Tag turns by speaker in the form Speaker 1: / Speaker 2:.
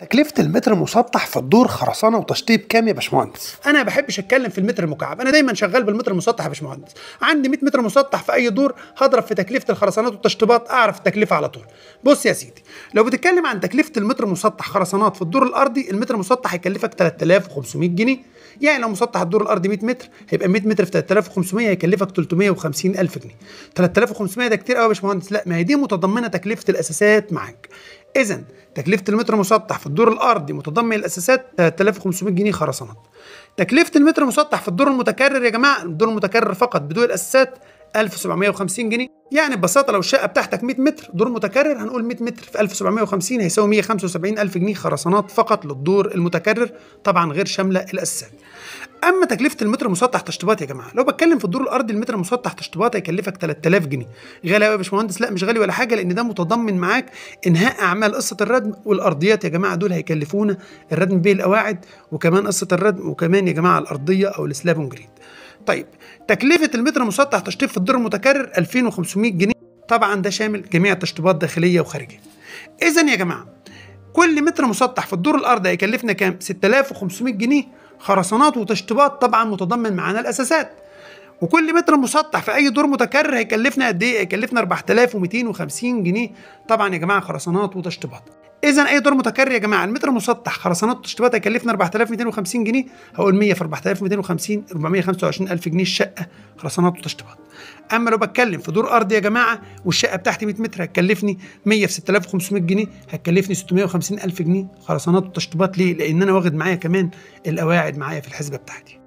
Speaker 1: تكلفة المتر المسطح في الدور خرسانة وتشطيب كام يا باشمهندس؟ أنا ما بحبش أتكلم في المتر المكعب، أنا دايماً شغال بالمتر المسطح يا باشمهندس، عندي 100 متر مسطح في أي دور هضرب في تكلفة الخرسانات والتشطيبات أعرف التكلفة على طول. بص يا سيدي، لو بتتكلم عن تكلفة المتر المسطح خرسانات في الدور الأرضي، المتر المسطح هيكلفك 3500 جنيه، يعني لو مسطح الدور الأرضي 100 متر هيبقى 100 متر في 3500 هيكلفك 350000 جنيه. 3500 ده كتير قوي يا باشمهندس، لا ما هي دي متضمنة تكلفة الأساسات معاك. اذا تكلفه المتر مسطح في الدور الارضي متضمن الاساسات 3500 آه، جنيه خرسانة. تكلفه المتر مسطح في الدور المتكرر يا جماعه الدور المتكرر فقط بدون الاساسات 1750 جنيه يعني ببساطه لو الشقه بتاعتك 100 متر دور متكرر هنقول 100 متر في 1750 هيساوي 175 الف جنيه خرسانات فقط للدور المتكرر طبعا غير شامله الاساسات اما تكلفه المتر المسطح تشطيبات يا جماعه لو بتكلم في الدور الارضي المتر المسطح تشطيبات هيكلفك 3000 جنيه غالي قوي يا باشمهندس لا مش غالي ولا حاجه لان ده متضمن معاك انهاء اعمال قصه الردم والارضيات يا جماعه دول هيكلفونا الردم بيه القواعد وكمان قصه الردم وكمان يا جماعه الارضيه او السلاب جريد طيب تكلفة المتر مسطح تشطيب في الدور المتكرر 2500 جنيه طبعا ده شامل جميع التشطيبات داخلية وخارجية إذا يا جماعة كل متر مسطح في الدور الأرضي هيكلفنا كام 6500 جنيه خرسانات وتشطيبات طبعا متضمن معانا الأساسات وكل متر مسطح في اي دور متكرر هيكلفنا قد ايه؟ هيكلفنا 4250 جنيه طبعا يا جماعه خرسانات وتشطيبات. اذا اي دور متكرر يا جماعه المتر المسطح خرسانات وتشطيبات هيكلفنا 4250 جنيه هقول 100 في 4250 425000 جنيه الشقه خرسانات وتشطيبات اما لو بتكلم في دور ارضي يا جماعه والشقه بتاعتي 100 متر هتكلفني 100 في 6500 جنيه هتكلفني 650000 جنيه خرسانات وتشطيبات ليه؟ لان انا واخد معايا كمان القواعد معايا في الحسبه بتاعتي